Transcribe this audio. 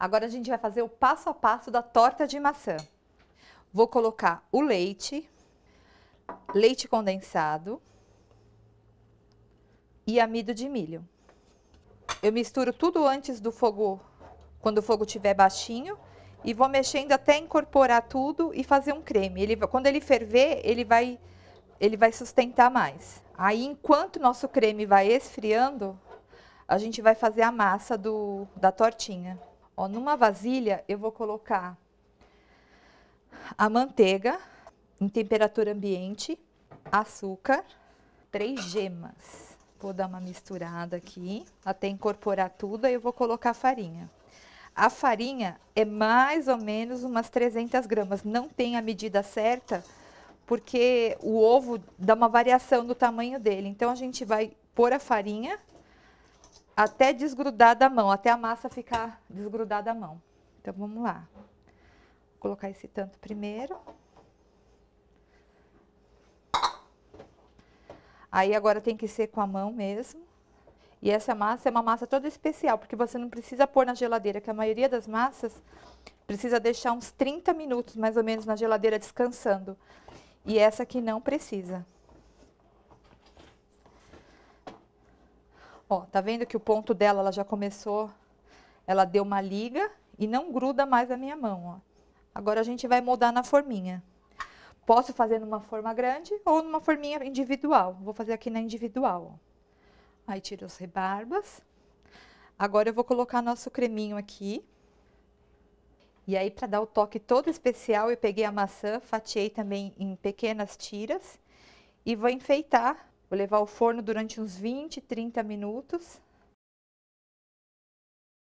Agora a gente vai fazer o passo a passo da torta de maçã. Vou colocar o leite, leite condensado e amido de milho. Eu misturo tudo antes do fogo, quando o fogo estiver baixinho, e vou mexendo até incorporar tudo e fazer um creme. Ele, quando ele ferver, ele vai, ele vai sustentar mais. Aí, enquanto nosso creme vai esfriando, a gente vai fazer a massa do, da tortinha. Ó, numa vasilha eu vou colocar a manteiga em temperatura ambiente, açúcar, três gemas. Vou dar uma misturada aqui, até incorporar tudo, aí eu vou colocar a farinha. A farinha é mais ou menos umas 300 gramas, não tem a medida certa, porque o ovo dá uma variação no tamanho dele. Então, a gente vai pôr a farinha até desgrudar da mão, até a massa ficar desgrudada da mão. Então, vamos lá. Vou colocar esse tanto primeiro. Aí, agora tem que ser com a mão mesmo. E essa massa é uma massa toda especial, porque você não precisa pôr na geladeira, que a maioria das massas precisa deixar uns 30 minutos, mais ou menos, na geladeira descansando. E essa aqui não precisa. Ó, tá vendo que o ponto dela, ela já começou, ela deu uma liga e não gruda mais a minha mão, ó. Agora a gente vai moldar na forminha. Posso fazer numa forma grande ou numa forminha individual. Vou fazer aqui na individual, ó. Aí tiro os rebarbas. Agora eu vou colocar nosso creminho aqui. E aí, para dar o toque todo especial, eu peguei a maçã, fatiei também em pequenas tiras e vou enfeitar Vou levar ao forno durante uns 20, 30 minutos.